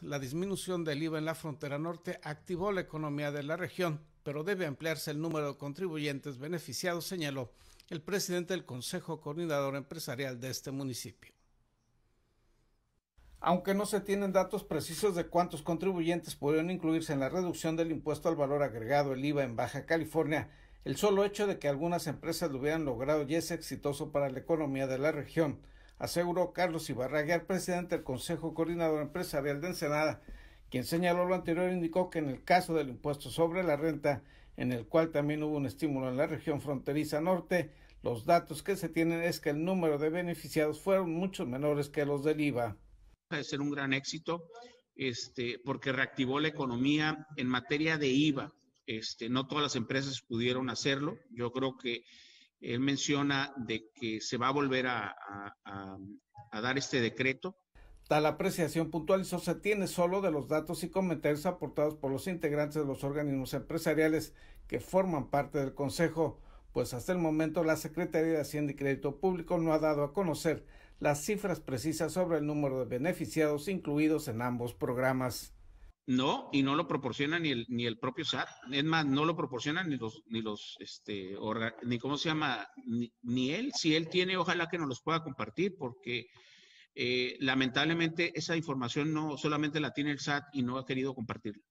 La disminución del IVA e en la frontera norte activó la economía de la región, pero debe ampliarse el número de contribuyentes beneficiados, señaló el presidente del Consejo Coordinador Empresarial de este municipio. Aunque no se tienen datos precisos de cuántos contribuyentes pudieron incluirse en la reducción del impuesto al valor agregado, el IVA, e en Baja California, el solo hecho de que algunas empresas lo hubieran logrado ya es exitoso para la economía de la región, aseguró Carlos Ibarraguer, presidente del Consejo Coordinador Empresarial de Ensenada, quien señaló lo anterior e indicó que en el caso del impuesto sobre la renta, en el cual también hubo un estímulo en la región fronteriza norte, los datos que se tienen es que el número de beneficiados fueron mucho menores que los del IVA. De ser un gran éxito, este, porque reactivó la economía en materia de IVA. Este, no todas las empresas pudieron hacerlo. Yo creo que él menciona de que se va a volver a, a dar este decreto. Tal apreciación puntualizó se tiene solo de los datos y comentarios aportados por los integrantes de los organismos empresariales que forman parte del Consejo, pues hasta el momento la Secretaría de Hacienda y Crédito Público no ha dado a conocer las cifras precisas sobre el número de beneficiados incluidos en ambos programas. No, y no lo proporciona ni el, ni el propio SAT. Es más, no lo proporciona ni los, ni los, este, ni cómo se llama, ni, él. Si él tiene, ojalá que nos los pueda compartir, porque eh, lamentablemente esa información no solamente la tiene el SAT y no ha querido compartirla.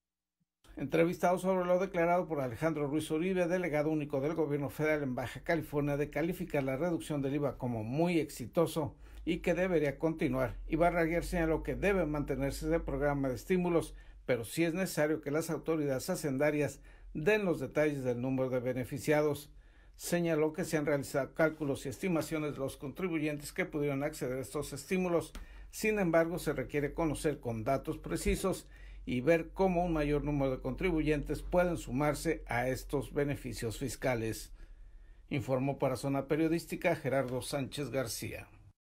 Entrevistado sobre lo declarado por Alejandro Ruiz Uribe, delegado único del gobierno federal en Baja California, de calificar la reducción del IVA como muy exitoso y que debería continuar. en señaló que debe mantenerse ese programa de estímulos pero sí es necesario que las autoridades hacendarias den los detalles del número de beneficiados. Señaló que se han realizado cálculos y estimaciones de los contribuyentes que pudieron acceder a estos estímulos. Sin embargo, se requiere conocer con datos precisos y ver cómo un mayor número de contribuyentes pueden sumarse a estos beneficios fiscales. Informó para Zona Periodística Gerardo Sánchez García.